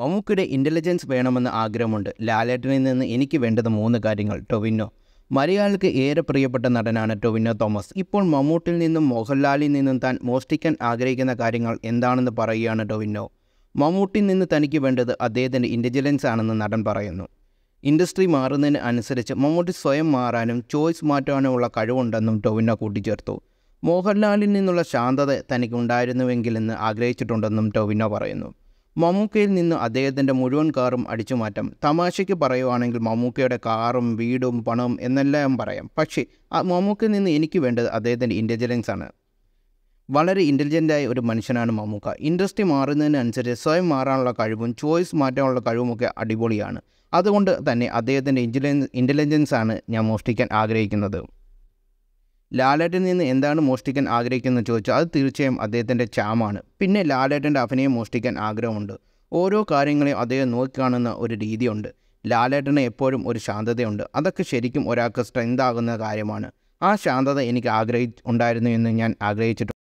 മമ്മൂക്കിയുടെ intelligence വേണമെന്ന് ആഗ്രഹമുണ്ട് ലാലേട്ടനിൽ നിന്ന് എനിക്ക് വേണ്ടത് മൂന്ന് കാര്യങ്ങൾ ടൊവിനോ മലയാളിക്ക് ഏറെ പ്രിയപ്പെട്ട നടനാണ് ടൊവിനോ തോമസ് ഇപ്പോൾ മമ്മൂട്ടിൽ നിന്നും മോഹൻലാലിൽ നിന്നും താൻ മോഷ്ടിക്കാൻ ആഗ്രഹിക്കുന്ന കാര്യങ്ങൾ എന്താണെന്ന് പറയുകയാണ് ടൊവിനോ മമ്മൂട്ടിൽ നിന്ന് തനിക്ക് വേണ്ടത് അദ്ദേഹത്തിൻ്റെ ഇൻ്റലിജൻസ് ആണെന്ന് നടൻ പറയുന്നു ഇൻഡസ്ട്രി മാറുന്നതിന് അനുസരിച്ച് മമ്മൂട്ടി സ്വയം മാറാനും ചോയ്സ് മാറ്റാനുമുള്ള കഴിവുണ്ടെന്നും ടൊവിനോ കൂട്ടിച്ചേർത്തു മോഹൻലാലിൽ നിന്നുള്ള ശാന്തത തനിക്കുണ്ടായിരുന്നുവെങ്കിലെന്ന് ആഗ്രഹിച്ചിട്ടുണ്ടെന്നും ടൊവിനോ പറയുന്നു മമ്മൂക്കയിൽ നിന്ന് അദ്ദേഹത്തിൻ്റെ മുഴുവൻ കാറും അടിച്ചുമാറ്റാം തമാശയ്ക്ക് പറയുവാണെങ്കിൽ മമ്മൂക്കയുടെ കാറും വീടും പണവും എന്നെല്ലാം പറയാം പക്ഷേ മമ്മൂക്കയിൽ നിന്ന് എനിക്ക് വേണ്ടത് അദ്ദേഹത്തിൻ്റെ ഇൻ്റലിജൻസ് ആണ് വളരെ ഇൻ്റലിജൻ്റായ ഒരു മനുഷ്യനാണ് മമ്മൂക്ക ഇൻഡസ്ട്രി മാറുന്നതിനനുസരിച്ച് സ്വയം മാറാനുള്ള കഴിവും ചോയ്സ് മാറ്റാനുള്ള കഴിവുമൊക്കെ അടിപൊളിയാണ് അതുകൊണ്ട് തന്നെ അദ്ദേഹത്തിൻ്റെ ഇൻ്റലിജൻസ് ഇൻ്റലിജൻസാണ് ഞാൻ മോഷ്ടിക്കാൻ ആഗ്രഹിക്കുന്നത് ലാലേട്ടിൽ നിന്ന് എന്താണ് മോഷ്ടിക്കാൻ ആഗ്രഹിക്കുന്നത് ചോദിച്ചാൽ അത് തീർച്ചയായും അദ്ദേഹത്തിൻ്റെ ചാമാണ് പിന്നെ ലാലേട്ടൻ്റെ അഭിനയം മോഷ്ടിക്കാൻ ആഗ്രഹമുണ്ട് ഓരോ കാര്യങ്ങളെയും അദ്ദേഹം നോക്കിക്കാണുന്ന ഒരു രീതിയുണ്ട് ലാലേട്ടന് എപ്പോഴും ഒരു ശാന്തതയുണ്ട് അതൊക്കെ ശരിക്കും ഒരാൾക്ക് സ്ട്രെങ്താകുന്ന കാര്യമാണ് ആ ശാന്തത എനിക്ക് ആഗ്രഹി ഉണ്ടായിരുന്നു എന്ന് ഞാൻ ആഗ്രഹിച്ചിട്ടുണ്ട്